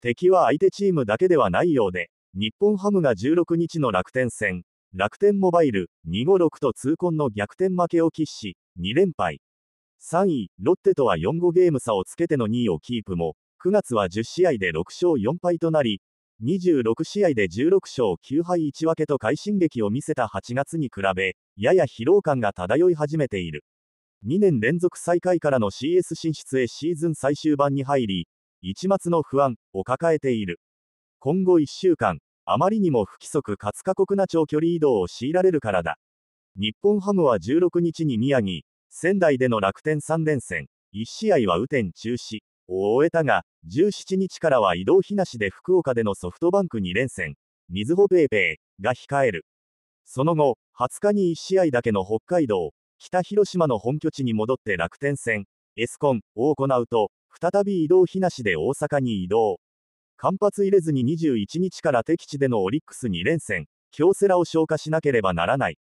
敵は相手チームだけではないようで、日本ハムが16日の楽天戦、楽天モバイル256と痛恨の逆転負けを喫し、2連敗。3位、ロッテとは4-5ゲーム差をつけての2位をキープも、9月は10試合で6勝4敗となり、26試合で16勝9敗1分けと快進撃を見せた8月に比べ、やや疲労感が漂い始めている。2年連続最下位からの CS 進出へシーズン最終盤に入り、一末の不安を抱えている。今後1週間、あまりにも不規則かつ過酷な長距離移動を強いられるからだ。日本ハムは16日に宮城、仙台での楽天3連戦、1試合は雨天中止を終えたが、17日からは移動日なしで福岡でのソフトバンク2連戦、みずほペイペイが控える。その後、20日に1試合だけの北海道、北広島の本拠地に戻って楽天戦、エスコンを行うと、再び移動日なしで大阪に移動。間髪入れずに21日から敵地でのオリックス2連戦、京セラを消化しなければならない。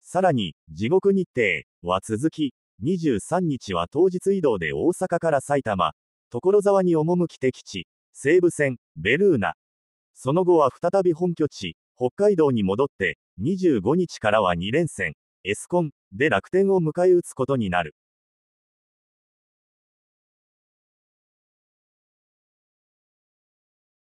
さらに、地獄日程は続き、23日は当日移動で大阪から埼玉、所沢に赴き敵地、西武線、ベルーナ。その後は再び本拠地、北海道に戻って、25日からは2連戦、エスコンで楽天を迎え撃つことになる。